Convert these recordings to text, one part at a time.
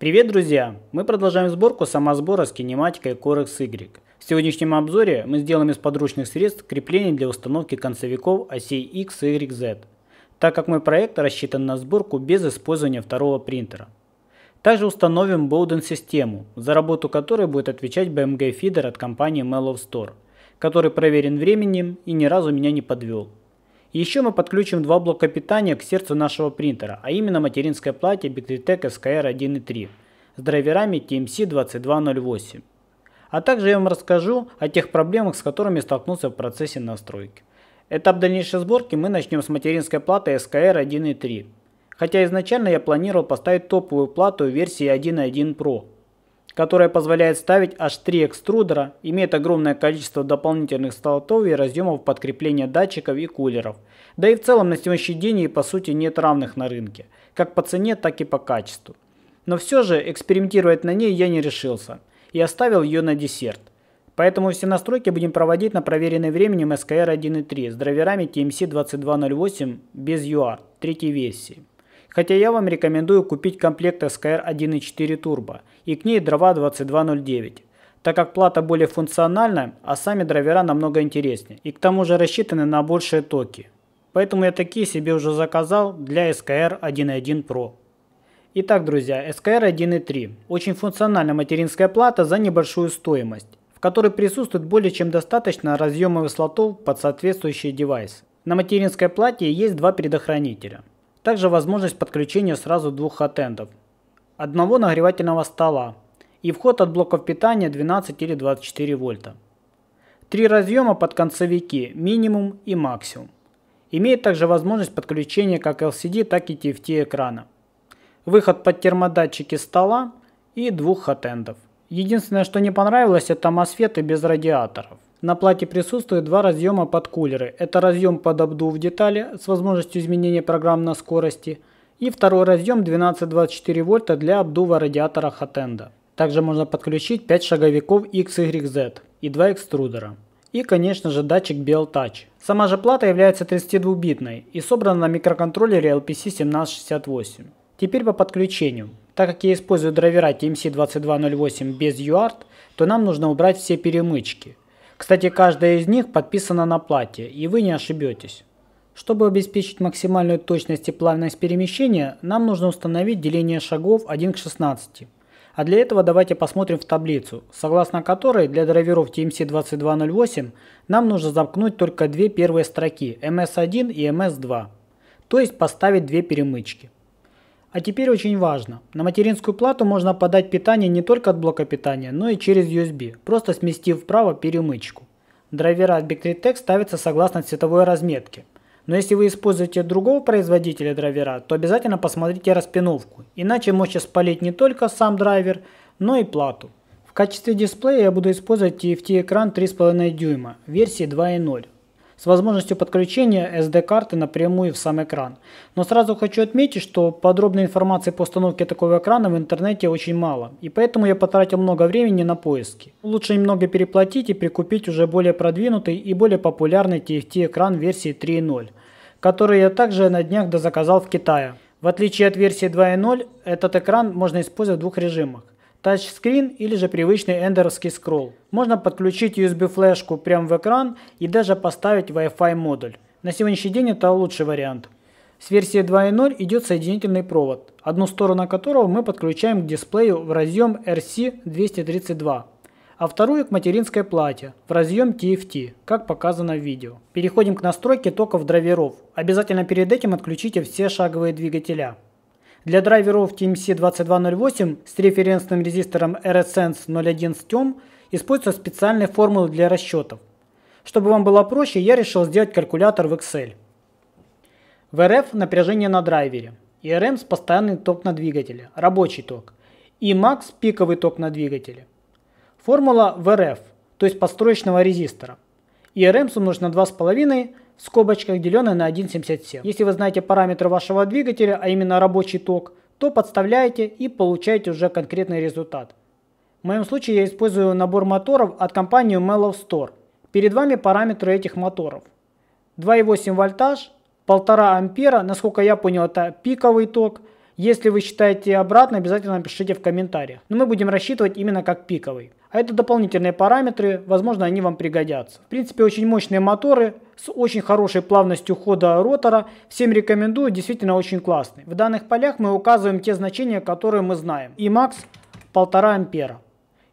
Привет, друзья! Мы продолжаем сборку самосбора с кинематикой Corex Y. В сегодняшнем обзоре мы сделаем из подручных средств крепление для установки концевиков осей X и YZ, так как мой проект рассчитан на сборку без использования второго принтера. Также установим Bowden-систему, за работу которой будет отвечать BMG-фидер от компании Mellow Store, который проверен временем и ни разу меня не подвел. Еще мы подключим два блока питания к сердцу нашего принтера, а именно материнское платье Bigtech SKR 1.3 с драйверами TMC 2208. А также я вам расскажу о тех проблемах, с которыми столкнулся в процессе настройки. Этап дальнейшей сборки мы начнем с материнской платы SKR 1.3. Хотя изначально я планировал поставить топовую плату версии 1.1 Pro, которая позволяет ставить аж 3 экструдера, имеет огромное количество дополнительных слотов и разъемов подкрепления датчиков и кулеров – да и в целом на сегодняшний день и по сути нет равных на рынке, как по цене, так и по качеству. Но все же экспериментировать на ней я не решился и оставил ее на десерт. Поэтому все настройки будем проводить на проверенной временем SKR 1.3 с драйверами TMC 2208 эм без UART третьей версии. Хотя я вам рекомендую купить комплект SKR 1.4 Turbo и к ней дрова 2209, так как плата более функциональна, а сами драйвера намного интереснее и к тому же рассчитаны на большие токи. Поэтому я такие себе уже заказал для SKR 1.1 Pro. Итак, друзья, SKR 1.3. Очень функциональная материнская плата за небольшую стоимость, в которой присутствует более чем достаточно разъемов и слотов под соответствующий девайс. На материнской плате есть два предохранителя. Также возможность подключения сразу двух хатендов, одного нагревательного стола и вход от блоков питания 12 или 24 вольта. Три разъема под концевики, минимум и максимум. Имеет также возможность подключения как LCD, так и TFT экрана. Выход под термодатчики стола и двух хотендов. Единственное, что не понравилось, это мосфеты без радиаторов. На плате присутствуют два разъема под кулеры. Это разъем под обдув детали с возможностью изменения программ на скорости и второй разъем 12-24 вольта для обдува радиатора хотенда. Также можно подключить 5 шаговиков XYZ и 2 экструдера и, конечно же, датчик BealTouch. Сама же плата является 32-битной и собрана на микроконтроллере LPC1768. Теперь по подключению. Так как я использую драйвера TMC2208 эм без UART, то нам нужно убрать все перемычки. Кстати, каждая из них подписана на плате, и вы не ошибетесь. Чтобы обеспечить максимальную точность и плавность перемещения, нам нужно установить деление шагов 1 к 16. А для этого давайте посмотрим в таблицу, согласно которой для драйверов TMC2208 нам нужно замкнуть только две первые строки MS1 и MS2, то есть поставить две перемычки. А теперь очень важно. На материнскую плату можно подать питание не только от блока питания, но и через USB, просто сместив вправо перемычку. Драйвера от Big Tech ставятся согласно цветовой разметке – но если вы используете другого производителя драйвера, то обязательно посмотрите распиновку, иначе можете спалить не только сам драйвер, но и плату. В качестве дисплея я буду использовать TFT экран 3,5 дюйма версии 2.0 с возможностью подключения SD-карты напрямую в сам экран. Но сразу хочу отметить, что подробной информации по установке такого экрана в интернете очень мало, и поэтому я потратил много времени на поиски. Лучше немного переплатить и прикупить уже более продвинутый и более популярный TFT-экран версии 3.0, который я также на днях дозаказал в Китае. В отличие от версии 2.0, этот экран можно использовать в двух режимах тачскрин или же привычный эндерский скролл. Можно подключить USB-флешку прямо в экран и даже поставить Wi-Fi модуль. На сегодняшний день это лучший вариант. С версии 2.0 идет соединительный провод, одну сторону которого мы подключаем к дисплею в разъем RC232, а вторую к материнской плате в разъем TFT, как показано в видео. Переходим к настройке токов драйверов. Обязательно перед этим отключите все шаговые двигателя. Для драйверов TMC2208 с референсным резистором RSense 01 STEM используются специальные формулы для расчетов. Чтобы вам было проще, я решил сделать калькулятор в Excel. В РФ напряжение на драйвере. ERMS постоянный ток на двигателе, рабочий ток. И MAX пиковый ток на двигателе. Формула ВРФ, то есть подстроечного резистора. ERMS умножить на 2,5, в скобочках, деленное на 1,77. Если вы знаете параметры вашего двигателя, а именно рабочий ток, то подставляете и получаете уже конкретный результат. В моем случае я использую набор моторов от компании Mellow Store. Перед вами параметры этих моторов. 2,8 вольтаж, 1,5 ампера, насколько я понял, это пиковый ток. Если вы считаете обратно, обязательно пишите в комментариях. Но мы будем рассчитывать именно как пиковый. А это дополнительные параметры, возможно, они вам пригодятся. В принципе, очень мощные моторы с очень хорошей плавностью хода ротора. Всем рекомендую, действительно очень классный. В данных полях мы указываем те значения, которые мы знаем. И макс 1,5 ампера.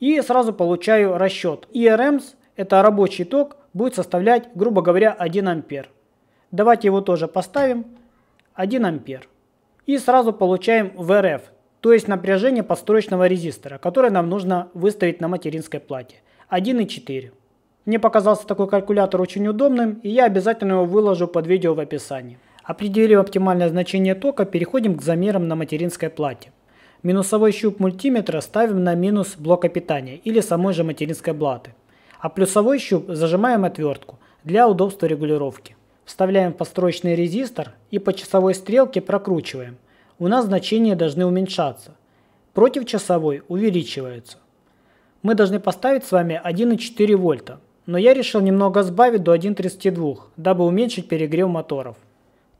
И сразу получаю расчет. ERMS, это рабочий ток, будет составлять, грубо говоря, 1 ампер. Давайте его тоже поставим. 1 ампер. И сразу получаем VRF, то есть напряжение подстроечного резистора, которое нам нужно выставить на материнской плате, 1,4. Мне показался такой калькулятор очень удобным, и я обязательно его выложу под видео в описании. Определив оптимальное значение тока, переходим к замерам на материнской плате. Минусовой щуп мультиметра ставим на минус блока питания или самой же материнской платы, а плюсовой щуп зажимаем отвертку для удобства регулировки. Вставляем в построечный резистор и по часовой стрелке прокручиваем, у нас значения должны уменьшаться. Против часовой увеличивается. Мы должны поставить с вами 1,4 вольта, но я решил немного сбавить до 1,32, дабы уменьшить перегрев моторов.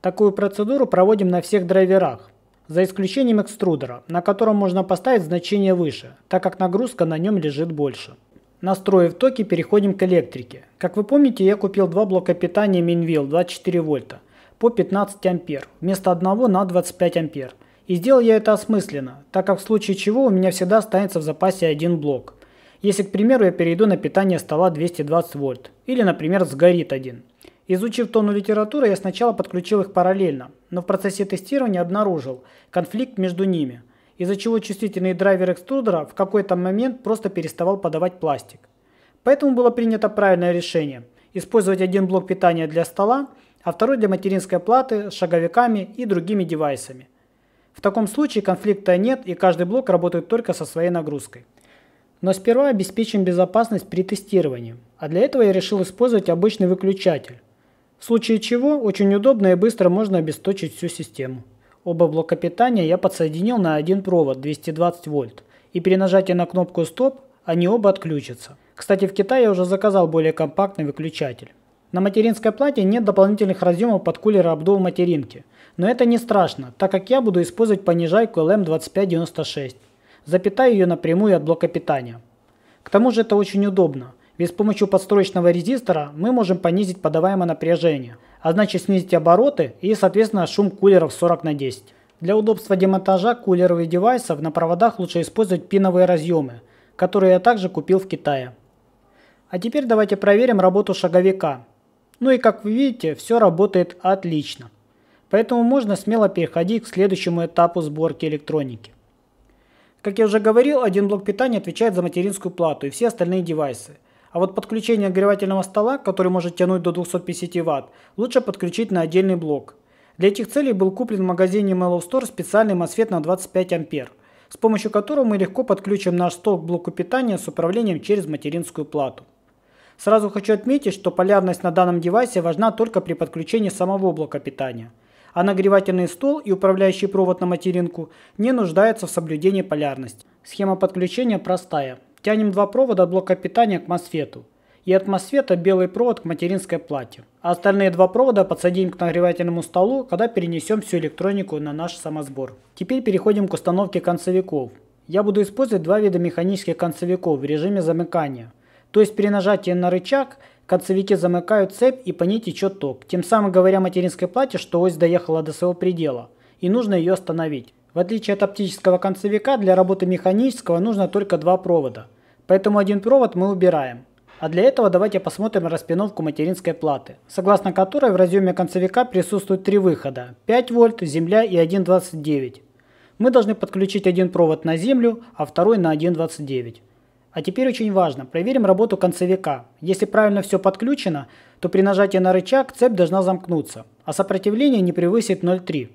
Такую процедуру проводим на всех драйверах, за исключением экструдера, на котором можно поставить значение выше, так как нагрузка на нем лежит больше. Настроив токи, переходим к электрике. Как вы помните, я купил два блока питания Minville 24 вольта по 15 ампер вместо одного на 25 ампер. И сделал я это осмысленно, так как в случае чего у меня всегда останется в запасе один блок. Если, к примеру, я перейду на питание стола 220 вольт, или, например, сгорит один. Изучив тонну литературы, я сначала подключил их параллельно, но в процессе тестирования обнаружил конфликт между ними, из-за чего чувствительный драйвер экструдера в какой-то момент просто переставал подавать пластик. Поэтому было принято правильное решение – использовать один блок питания для стола – а второй для материнской платы с шаговиками и другими девайсами. В таком случае конфликта нет и каждый блок работает только со своей нагрузкой. Но сперва обеспечим безопасность при тестировании, а для этого я решил использовать обычный выключатель, в случае чего очень удобно и быстро можно обесточить всю систему. Оба блока питания я подсоединил на один провод 220 вольт, и при нажатии на кнопку «Стоп» они оба отключатся. Кстати, в Китае я уже заказал более компактный выключатель. На материнской плате нет дополнительных разъемов под кулер обдува материнки. Но это не страшно, так как я буду использовать понижайку LM2596. Запитаю ее напрямую от блока питания. К тому же это очень удобно, ведь с помощью подстроечного резистора мы можем понизить подаваемое напряжение, а значит снизить обороты и соответственно шум кулеров 40 на 10. Для удобства демонтажа кулеров и девайсов на проводах лучше использовать пиновые разъемы, которые я также купил в Китае. А теперь давайте проверим работу шаговика. Ну и как вы видите, все работает отлично. Поэтому можно смело переходить к следующему этапу сборки электроники. Как я уже говорил, один блок питания отвечает за материнскую плату и все остальные девайсы. А вот подключение огревательного стола, который может тянуть до 250 Вт, лучше подключить на отдельный блок. Для этих целей был куплен в магазине Mellow Store специальный MOSFET на 25 ампер, с помощью которого мы легко подключим наш стол к блоку питания с управлением через материнскую плату. Сразу хочу отметить, что полярность на данном девайсе важна только при подключении самого блока питания, а нагревательный стол и управляющий провод на материнку не нуждаются в соблюдении полярности. Схема подключения простая. Тянем два провода от блока питания к мосфету и от мосфета белый провод к материнской плате, а остальные два провода подсадим к нагревательному столу, когда перенесем всю электронику на наш самосбор. Теперь переходим к установке концевиков. Я буду использовать два вида механических концевиков в режиме замыкания. То есть при нажатии на рычаг концевики замыкают цепь и по ней течет ток, тем самым говоря материнской плате, что ось доехала до своего предела и нужно ее остановить. В отличие от оптического концевика, для работы механического нужно только два провода. Поэтому один провод мы убираем. А для этого давайте посмотрим распиновку материнской платы, согласно которой в разъеме концевика присутствуют три выхода – 5 вольт, земля и 1,29. Мы должны подключить один провод на землю, а второй на 1,29. А теперь очень важно, проверим работу концевика. Если правильно все подключено, то при нажатии на рычаг цепь должна замкнуться, а сопротивление не превысит 0,3.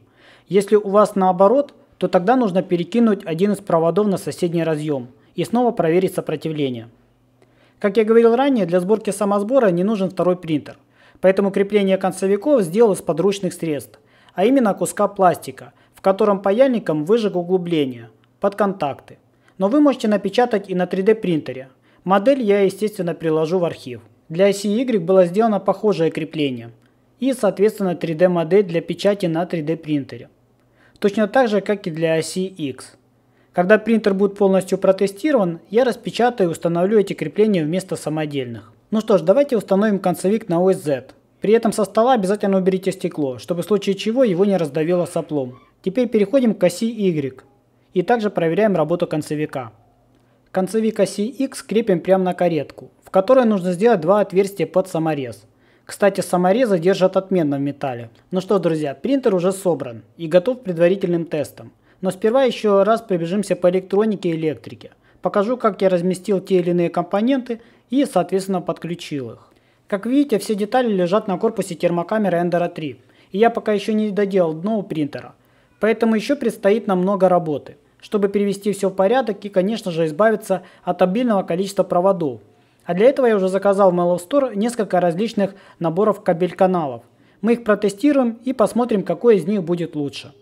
Если у вас наоборот, то тогда нужно перекинуть один из проводов на соседний разъем и снова проверить сопротивление. Как я говорил ранее, для сборки самосбора не нужен второй принтер, поэтому крепление концевиков сделал из подручных средств, а именно куска пластика, в котором паяльником выжег углубление под контакты но вы можете напечатать и на 3D принтере. Модель я, естественно, приложу в архив. Для оси Y было сделано похожее крепление и, соответственно, 3D модель для печати на 3D принтере. Точно так же, как и для оси X. Когда принтер будет полностью протестирован, я распечатаю и установлю эти крепления вместо самодельных. Ну что ж, давайте установим концевик на ось Z. При этом со стола обязательно уберите стекло, чтобы в случае чего его не раздавило соплом. Теперь переходим к оси Y. И также проверяем работу концевика. Концевик оси X крепим прямо на каретку, в которой нужно сделать два отверстия под саморез. Кстати, саморезы держат отменно в металле. Ну что, друзья, принтер уже собран и готов к предварительным тестам. Но сперва еще раз пробежимся по электронике и электрике. Покажу, как я разместил те или иные компоненты и, соответственно, подключил их. Как видите, все детали лежат на корпусе термокамеры Эндера 3. И я пока еще не доделал дно у принтера. Поэтому еще предстоит нам много работы чтобы перевести все в порядок и, конечно же, избавиться от обильного количества проводов. А для этого я уже заказал в Mellow Store несколько различных наборов кабель-каналов. Мы их протестируем и посмотрим, какой из них будет лучше.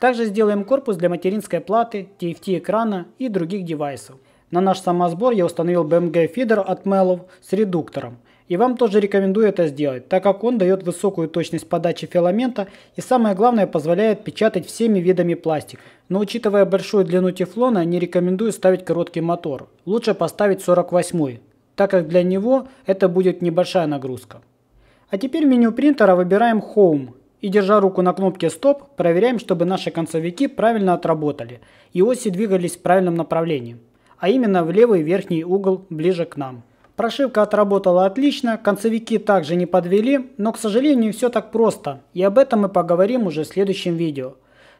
Также сделаем корпус для материнской платы, TFT-экрана и других девайсов. На наш самосбор я установил BMG фидер от Mellow с редуктором. И вам тоже рекомендую это сделать, так как он дает высокую точность подачи филамента и самое главное позволяет печатать всеми видами пластика. Но учитывая большую длину тефлона, не рекомендую ставить короткий мотор. Лучше поставить 48 так как для него это будет небольшая нагрузка. А теперь в меню принтера выбираем Home и держа руку на кнопке Stop, проверяем, чтобы наши концевики правильно отработали и оси двигались в правильном направлении, а именно в левый верхний угол ближе к нам. Прошивка отработала отлично, концевики также не подвели, но, к сожалению, все так просто, и об этом мы поговорим уже в следующем видео,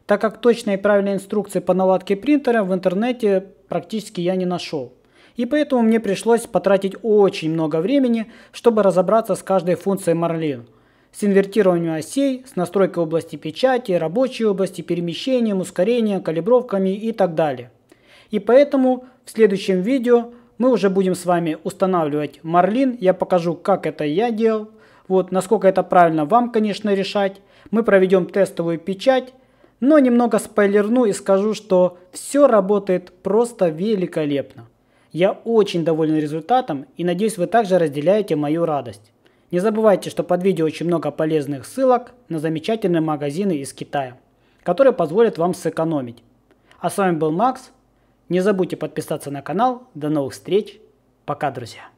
так как точные и правильной инструкции по наладке принтера в интернете практически я не нашел. И поэтому мне пришлось потратить очень много времени, чтобы разобраться с каждой функцией Marlin с инвертированием осей, с настройкой области печати, рабочей области, перемещением, ускорением, калибровками и так далее. И поэтому в следующем видео мы уже будем с вами устанавливать Marlin. Я покажу, как это я делал. Вот, насколько это правильно вам, конечно, решать. Мы проведем тестовую печать. Но немного спойлерну и скажу, что все работает просто великолепно. Я очень доволен результатом и надеюсь вы также разделяете мою радость. Не забывайте, что под видео очень много полезных ссылок на замечательные магазины из Китая, которые позволят вам сэкономить. А с вами был Макс, не забудьте подписаться на канал. До новых встреч. Пока, друзья.